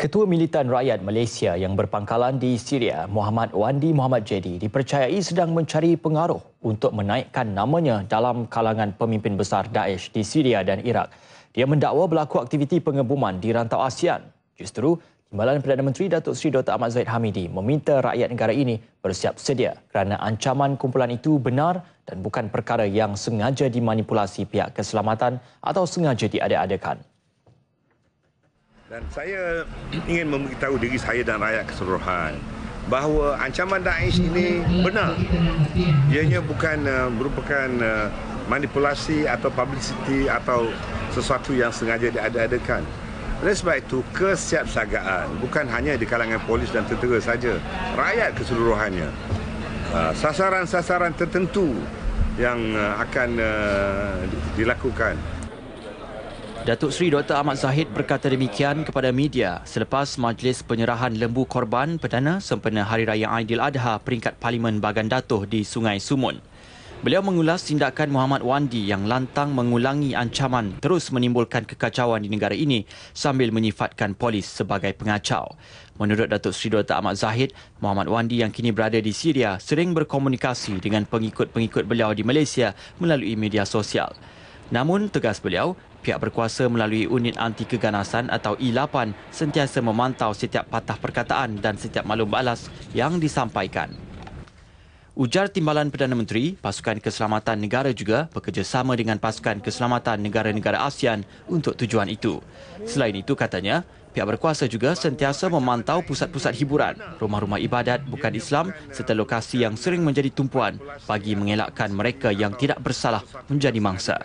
Ketua Militan Rakyat Malaysia yang berpangkalan di Syria, Muhammad Wandi Muhammad Jedi, dipercayai sedang mencari pengaruh untuk menaikkan namanya dalam kalangan pemimpin besar Daesh di Syria dan Iraq. Dia mendakwa berlaku aktiviti pengebuman di rantau ASEAN. Justeru, Timbalan Perdana Menteri Datuk Seri Dr. Ahmad Zahid Hamidi meminta rakyat negara ini bersiap sedia kerana ancaman kumpulan itu benar dan bukan perkara yang sengaja dimanipulasi pihak keselamatan atau sengaja diadakan. Dan saya ingin memberitahu diri saya dan rakyat keseluruhan bahawa ancaman Daesh ini benar. Ianya bukan uh, merupakan uh, manipulasi atau publicity atau sesuatu yang sengaja diadakan. Oleh sebab itu, kesiap kesiapsagaan bukan hanya di kalangan polis dan tentera saja, rakyat keseluruhannya. Uh, sasaran-sasaran tertentu yang uh, akan uh, dilakukan. Datuk Seri Dr. Ahmad Zahid berkata demikian kepada media selepas majlis penyerahan lembu korban perdana sempena Hari Raya Aidil Adha peringkat Parlimen Bagan Datuh di Sungai Sumun. Beliau mengulas tindakan Muhammad Wandi yang lantang mengulangi ancaman terus menimbulkan kekacauan di negara ini sambil menyifatkan polis sebagai pengacau. Menurut Datuk Seri Dr. Ahmad Zahid, Muhammad Wandi yang kini berada di Syria sering berkomunikasi dengan pengikut-pengikut beliau di Malaysia melalui media sosial. Namun, tegas beliau, Pihak berkuasa melalui Unit Anti Keganasan atau i e 8 sentiasa memantau setiap patah perkataan dan setiap maklum balas yang disampaikan. Ujar Timbalan Perdana Menteri, Pasukan Keselamatan Negara juga bekerjasama dengan Pasukan Keselamatan Negara-Negara ASEAN untuk tujuan itu. Selain itu katanya, pihak berkuasa juga sentiasa memantau pusat-pusat hiburan, rumah-rumah ibadat bukan Islam serta lokasi yang sering menjadi tumpuan bagi mengelakkan mereka yang tidak bersalah menjadi mangsa.